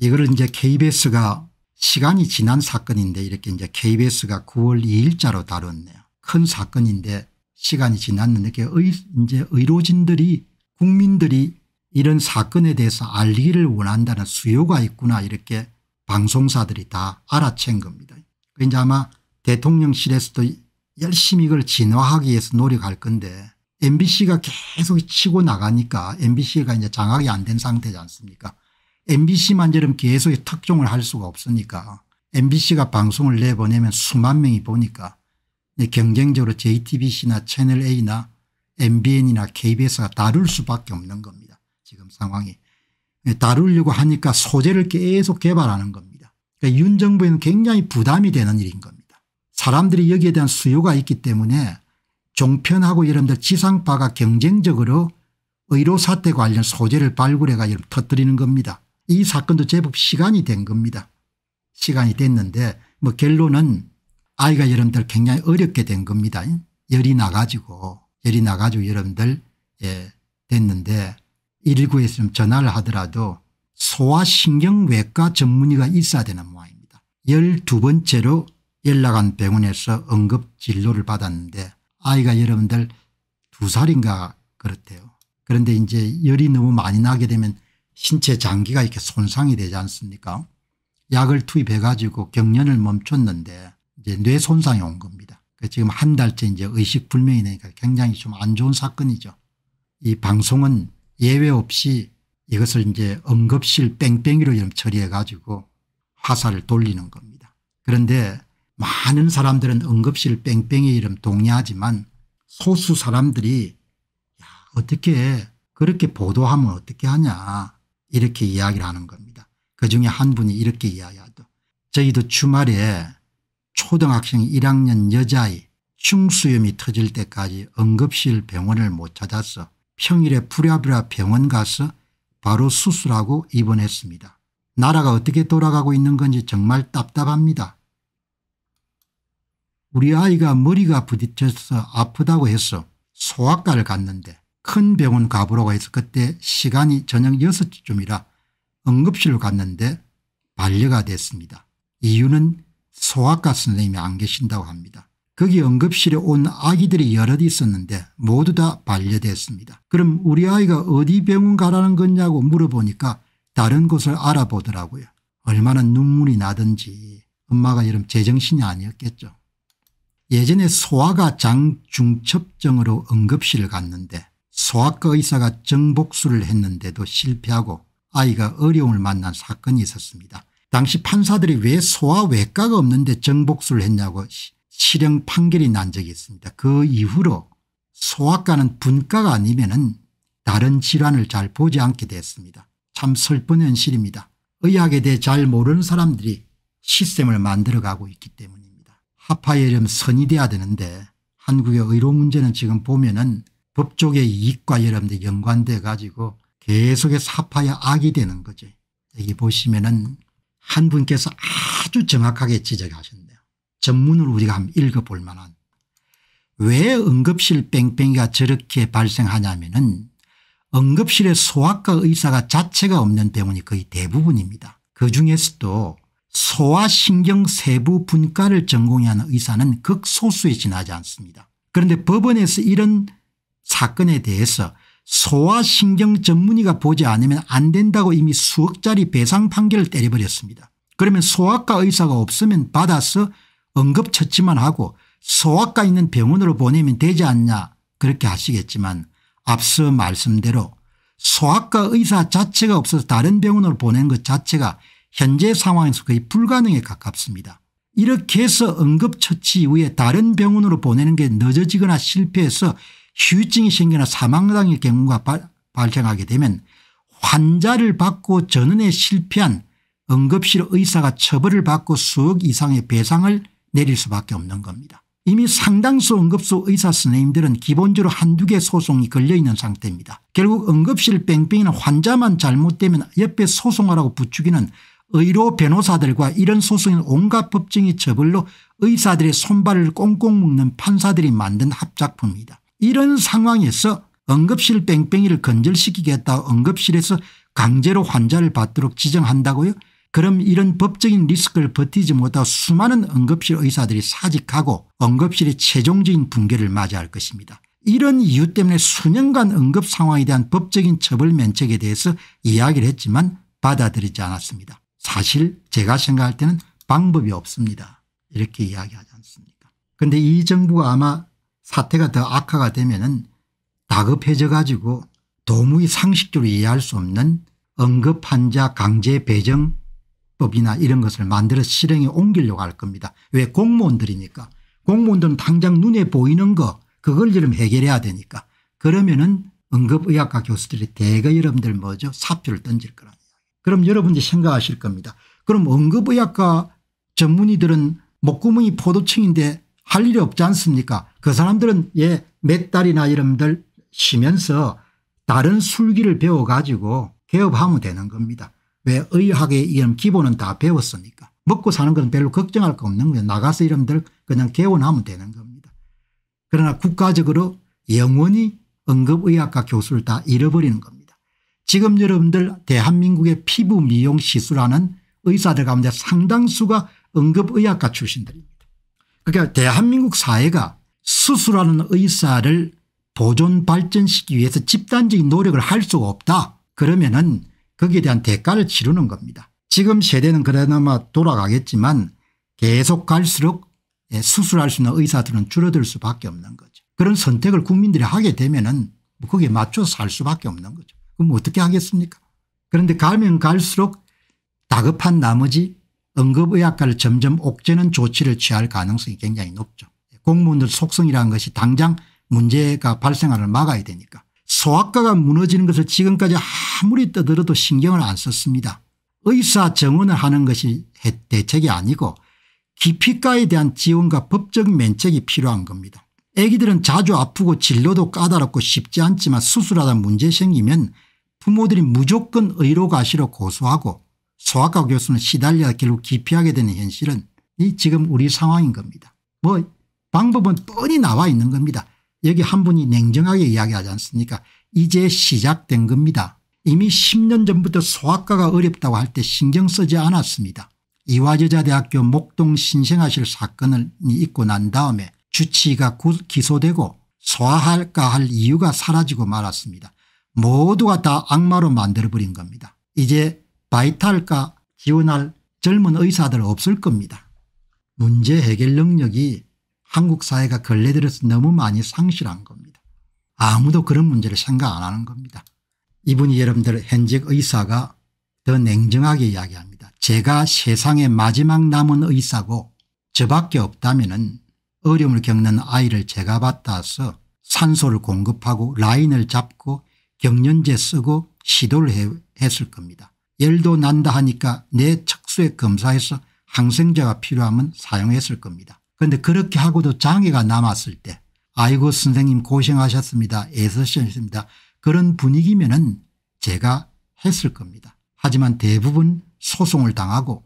이거를 이제 KBS가 시간이 지난 사건인데 이렇게 이제 KBS가 9월 2일자로 다뤘네요. 큰 사건인데 시간이 지났는데 이렇게 의, 이제 의료진들이 국민들이 이런 사건에 대해서 알기를 원한다는 수요가 있구나 이렇게 방송사들이 다 알아챈 겁니다. 그 이제 아마 대통령실에서도 열심히 이걸 진화하기 위해서 노력할 건데 MBC가 계속 치고 나가니까 MBC가 이제 장악이 안 된 상태지 않습니까 MBC만처럼 계속 특종을 할 수가 없으니까 MBC가 방송을 내보내면 수만 명이 보니까 네, 경쟁적으로 JTBC나 채널A나 MBN이나 KBS가 다룰 수밖에 없는 겁니다. 지금 상황이. 네, 다루려고 하니까 소재를 계속 개발하는 겁니다. 그러니까 윤 정부에는 굉장히 부담이 되는 일인 겁니다. 사람들이 여기에 대한 수요가 있기 때문에 종편하고 이런들 지상파가 경쟁적으로 의료사태 관련 소재를 발굴해가 이런 터뜨리는 겁니다. 이 사건도 제법 시간이 된 겁니다. 시간이 됐는데 뭐 결론은 아이가 여러분들 굉장히 어렵게 된 겁니다. 열이 나가지고 열이 나가지고 여러분들 예, 됐는데 119에 좀 전화를 하더라도 소아신경외과 전문의가 있어야 되는 모양입니다. 12번째로 연락한 병원에서 응급진료를 받았는데 아이가 여러분들 두살인가 그렇대요. 그런데 이제 열이 너무 많이 나게 되면 신체 장기가 이렇게 손상이 되지 않습니까 약을 투입해 가지고 경련을 멈췄는데 이제 뇌 손상이 온 겁니다. 지금 한 달째 이제 의식 불명이 니까 굉장히 좀 안 좋은 사건이죠. 이 방송은 예외 없이 이것을 이제 응급실 뺑뺑이로 처리해 가지고 화살을 돌리는 겁니다. 그런데 많은 사람들은 응급실 뺑뺑이 이름 동의하지만 소수 사람들이 야, 어떻게 그렇게 보도하면 어떻게 하냐 이렇게 이야기를 하는 겁니다. 그중에 한 분이 이렇게 이야기하죠. 저희도 주말에 초등학생 1학년 여자아이 충수염이 터질 때까지 응급실 병원을 못 찾아서 평일에 부랴부랴 병원 가서 바로 수술하고 입원했습니다. 나라가 어떻게 돌아가고 있는 건지 정말 답답합니다. 우리 아이가 머리가 부딪혀서 아프다고 해서 소아과를 갔는데 큰 병원 가보라고 해서 그때 시간이 저녁 6시쯤이라 응급실로 갔는데 반려가 됐습니다. 이유는 소아과 선생님이 안 계신다고 합니다. 거기 응급실에 온 아기들이 여럿 있었는데 모두 다 반려됐습니다. 그럼 우리 아이가 어디 병원 가라는 거냐고 물어보니까 다른 곳을 알아보더라고요. 얼마나 눈물이 나든지 엄마가 이런 제정신이 아니었겠죠. 예전에 소아가 장중첩증으로 응급실을 갔는데 소아과 의사가 정복수를 했는데도 실패하고 아이가 어려움을 만난 사건이 있었습니다. 당시 판사들이 왜 소아 외과가 없는데 정복수를 했냐고 실형 판결이 난 적이 있습니다. 그 이후로 소아과는 분과가 아니면 은 다른 질환을 잘 보지 않게 됐습니다. 참 슬픈 현실입니다. 의학에 대해 잘 모르는 사람들이 시스템을 만들어가고 있기 때문입니다. 하파 이름 선이 돼야 되는데 한국의 의료 문제는 지금 보면 은 법조계의 이익과 여러분들 연관돼 가지고 계속해서 사파야 악이 되는 거죠. 여기 보시면은 한 분께서 아주 정확하게 지적하셨네요. 전문을 우리가 한번 읽어볼 만한 왜 응급실 뺑뺑이가 저렇게 발생하냐면은 응급실에 소아과 의사가 자체가 없는 병원이 거의 대부분입니다. 그중에서도 소아신경세부분과를 전공하는 의사는 극소수에 지나지 않습니다. 그런데 법원에서 이런 사건에 대해서 소아신경 전문의가 보지 않으면 안 된다고 이미 수억짜리 배상 판결을 때려버렸습니다. 그러면 소아과 의사가 없으면 받아서 응급처치만 하고 소아과 있는 병원으로 보내면 되지 않냐 그렇게 하시겠지만 앞서 말씀대로 소아과 의사 자체가 없어서 다른 병원으로 보낸 것 자체가 현재 상황에서 거의 불가능에 가깝습니다. 이렇게 해서 응급처치 이후에 다른 병원으로 보내는 게 늦어지거나 실패해서 휴증이 생겨나 사망당일 경우가 발, 발생하게 되면 환자를 받고 전원에 실패한 응급실 의사가 처벌을 받고 수억 이상의 배상을 내릴 수밖에 없는 겁니다. 이미 상당수 응급소 의사 선생님들은 기본적으로 한두 개 소송이 걸려있는 상태입니다. 결국 응급실 뺑뺑이는 환자만 잘못되면 옆에 소송하라고 부추기는 의료 변호사들과 이런 소송인 온갖 법정의 처벌로 의사들의 손발을 꽁꽁 묶는 판사들이 만든 합작품입니다 이런 상황에서 응급실 뺑뺑이를 건절시키겠다 응급실에서 강제로 환자를 받도록 지정한다고요 그럼 이런 법적인 리스크를 버티지 못하고 수많은 응급실 의사들이 사직하고 응급실의 최종적인 붕괴를 맞이할 것입니다. 이런 이유 때문에 수년간 응급 상황에 대한 법적인 처벌 면책에 대해서 이야기를 했지만 받아들이지 않았습니다. 사실 제가 생각할 때는 방법이 없습니다. 이렇게 이야기하지 않습니까 그런데 이 정부가 아마 사태가 더 악화가 되면은 다급해져 가지고 도무히 상식적으로 이해할 수 없는 응급환자 강제 배정법이나 이런 것을 만들어 실행에 옮기려고 할 겁니다. 왜 공무원들이니까 공무원들은 당장 눈에 보이는 거 그걸 지금 해결해야 되니까 그러면은 응급의학과 교수들이 대거 여러분들 뭐죠 사표를 던질 거라 그럼 여러분들이 생각하실 겁니다. 그럼 응급의학과 전문의들은 목구멍이 포도층인데 할 일이 없지 않습니까 그 사람들은 예 몇 달이나 이름들 쉬면서 다른 술기를 배워가지고 개업하면 되는 겁니다. 왜 의학의 이름 기본은 다배웠습니까 먹고 사는 건 별로 걱정할 거 없는 거예요. 나가서 이름들 그냥 개원하면 되는 겁니다. 그러나 국가적으로 영원히 응급의학과 교수를 다 잃어버리는 겁니다. 지금 여러분들 대한민국의 피부 미용 시술하는 의사들 가운데 상당수가 응급의학과 출신들입니다. 그러니까 대한민국 사회가 수술하는 의사를 보존 발전시키기 위해서 집단적인 노력을 할 수가 없다. 그러면 은 거기에 대한 대가를 치르는 겁니다. 지금 세대는 그나마 래 돌아가겠지만 계속 갈수록 예, 수술할 수 있는 의사들은 줄어들 수밖에 없는 거죠. 그런 선택을 국민들이 하게 되면 은 뭐 거기에 맞춰서 살 수밖에 없는 거죠. 그럼 어떻게 하겠습니까 그런데 가면 갈수록 다급한 나머지 응급의학과를 점점 옥죄는 조치를 취할 가능성이 굉장히 높죠. 공무원들 속성이라는 것이 당장 문제가 발생하를 막아야 되니까 소아과가 무너지는 것을 지금까지 아무리 떠들어도 신경을 안 썼습니다. 의사 정원을 하는 것이 대책이 아니고 기피과에 대한 지원과 법적 면책이 필요한 겁니다. 애기들은 자주 아프고 진료도 까다롭고 쉽지 않지만 수술하다 문제 생기면 부모들이 무조건 의료가시로 고소하고 소아과 교수는 시달려 결국 기피하게 되는 현실은 이 지금 우리 상황인 겁니다. 뭐 방법은 뻔히 나와 있는 겁니다. 여기 한 분이 냉정하게 이야기하지 않습니까 이제 시작된 겁니다. 이미 10년 전부터 소아과가 어렵다고 할 때 신경 쓰지 않았습니다. 이화여자대학교 목동 신생아실 사건을 잊고 난 다음에 주치의가 기소되고 소화할까할 이유가 사라지고 말았습니다. 모두가 다 악마로 만들어버린 겁니다. 이제 바이탈과 지원할 젊은 의사들 없을 겁니다. 문제 해결 능력이 한국 사회가 걸레들어서 너무 많이 상실한 겁니다. 아무도 그런 문제를 생각 안 하는 겁니다. 이분이 여러분들 현직 의사가 더 냉정하게 이야기합니다. 제가 세상에 마지막 남은 의사고 저밖에 없다면 은 어려움을 겪는 아이를 제가 받아서 산소를 공급하고 라인을 잡고 경련제 쓰고 시도를 했을 겁니다. 열도 난다 하니까 내 척수에 검사해서 항생제가 필요하면 사용했을 겁니다. 그런데 그렇게 하고도 장애가 남았을 때 아이고 선생님 고생하셨습니다 애쓰셨습니다 그런 분위기면 은 제가 했을 겁니다. 하지만 대부분 소송을 당하고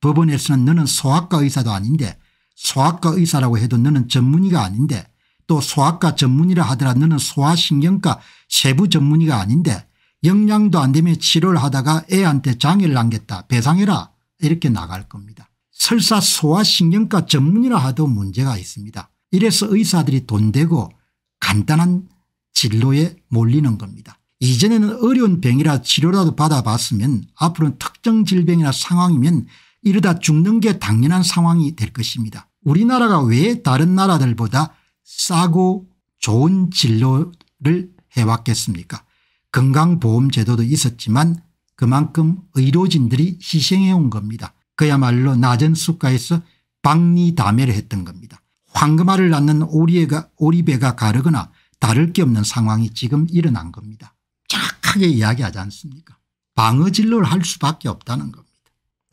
법원에서는 너는 소아과 의사도 아닌데 소아과 의사라고 해도 너는 전문의가 아닌데 또 소아과 전문의라 하더라 도 너는 소아신경과 세부 전문의가 아닌데 영양도 안 되면 치료를 하다가 애한테 장애를 남겼다 배상해라 이렇게 나갈 겁니다. 설사 소아신경과 전문이라 하도 문제가 있습니다. 이래서 의사들이 돈 되고 간단한 진로에 몰리는 겁니다. 이전에는 어려운 병이라 치료라도 받아봤으면 앞으로는 특정 질병이나 상황이면 이러다 죽는 게 당연한 상황이 될 것입니다. 우리나라가 왜 다른 나라들보다 싸고 좋은 진로를 해왔겠습니까 건강보험제도도 있었지만 그만큼 의료진들이 희생해 온 겁니다. 그야말로 낮은 수가에서 박리담회를 했던 겁니다. 황금알을 낳는 오리가 오리배가 가르거나 다를 게 없는 상황이 지금 일어난 겁니다. 착하게 이야기하지 않습니까 방어 진로를 할 수밖에 없다는 겁니다.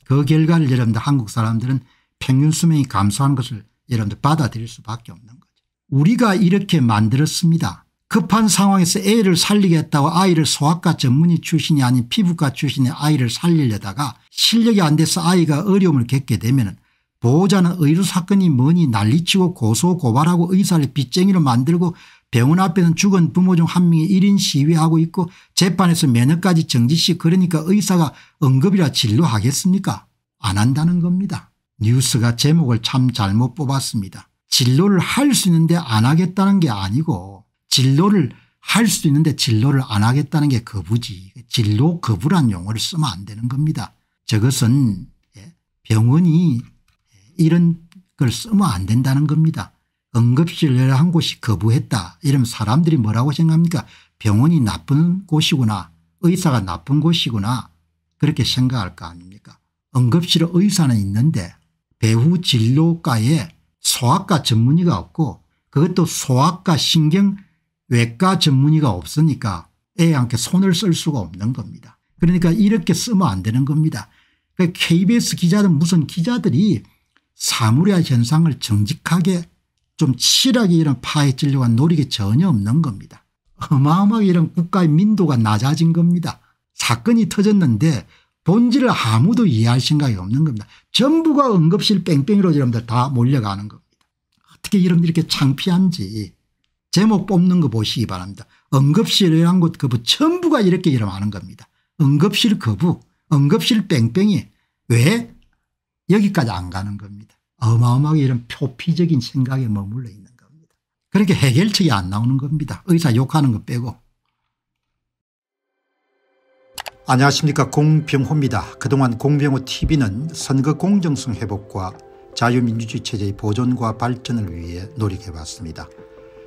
그 결과를 여러분들 한국 사람들은 평균 수명이 감소한 것을 여러분들 받아들일 수밖에 없는 거죠. 우리가 이렇게 만들었습니다. 급한 상황에서 애를 살리겠다고 아이를 소아과 전문의 출신이 아닌 피부과 출신의 아이를 살리려다가 실력이 안 돼서 아이가 어려움을 겪게 되면 보호자는 의료 사건이 뭐니 난리치고 고소 고발하고 의사를 빚쟁이로 만들고 병원 앞에는 죽은 부모 중 한 명이 1인 시위하고 있고 재판에서 면허까지 정지시 그러니까 의사가 응급이라 진료하겠습니까 안 한다는 겁니다. 뉴스가 제목을 참 잘못 뽑았습니다. 진료를 할 수 있는데 안 하겠다는 게 아니고 진로를 할 수도 있는데 진로를 안 하겠다는 게 거부지 진로 거부란 용어를 쓰면 안 되는 겁니다. 저것은 예, 병원이 예, 이런 걸 쓰면 안 된다는 겁니다. 응급실을 한 곳이 거부했다 이러면 사람들이 뭐라고 생각합니까 병원이 나쁜 곳이구나 의사가 나쁜 곳이구나 그렇게 생각할 거 아닙니까 응급실에 의사는 있는데 배후 진료과에 소아과 전문의가 없고 그것도 소아과 신경 외과 전문의가 없으니까 애한테 손을 쓸 수가 없는 겁니다. 그러니까 이렇게 쓰면 안 되는 겁니다. KBS 그 기자는 무슨 기자들이 사물의 현상을 정직하게 좀 치열하게 이런 파헤치려고 한 노력이 전혀 없는 겁니다. 어마어마하게 이런 국가의 민도가 낮아진 겁니다. 사건이 터졌는데 본질을 아무도 이해할 생각이 없는 겁니다. 전부가 응급실 뺑뺑이로 여러분들 다 몰려가는 겁니다. 어떻게 이런 이렇게 창피한지 제목 뽑는 거 보시기 바랍니다. 응급실이란 곳 거부 전부가 이렇게 일어나는 겁니다. 응급실 거부 응급실 뺑뺑이 왜 여기까지 안 가는 겁니다. 어마어마하게 이런 표피적인 생각에 머물러 있는 겁니다. 그렇게 해결책이 안 나오는 겁니다. 의사 욕하는 거 빼고. 안녕하십니까 공병호입니다. 그동안 공병호 tv는 선거 공정성 회복과 자유민주주의 체제의 보존과 발전을 위해 노력해봤습니다.